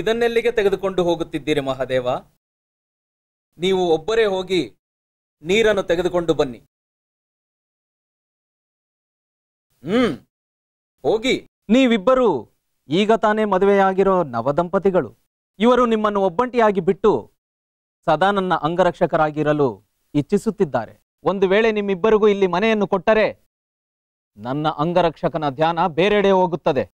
ಇದನ್ನೆಲ್ಲಿಗೆ ತೆಗೆದುಕೊಂಡು ಹೋಗುತ್ತಿದ್ದೀರಿ ಮಹಾದೇವ ನೀವು ಒಬ್ಬರೇ ಹೋಗಿ ನೀರನ್ನು ತೆಗೆದುಕೊಂಡು ಬನ್ನಿ ಹ್ಮ್ ಹೋಗಿ ನೀವಿಬ್ಬರು ಈಗ ತಾನೇ ಮದುವೆಯಾಗಿರೋ ನವದಂಪತಿಗಳು ಇವರು ನಿಮ್ಮನ್ನು ಒಬ್ಬಂಟಿಯಾಗಿ ಬಿಟ್ಟು ಸದಾ ನನ್ನ ಅಂಗರಕ್ಷಕರಾಗಿರಲು ಇಚ್ಛಿಸುತ್ತಿದ್ದಾರೆ ಒಂದು ವೇಳೆ ನಿಮ್ಮಿಬ್ಬರಿಗೂ ಇಲ್ಲಿ ಮನೆಯನ್ನು ಕೊಟ್ಟರೆ ನನ್ನ ಅಂಗರಕ್ಷಕನ ಧ್ಯಾನ ಬೇರೆಡೆ ಹೋಗುತ್ತದೆ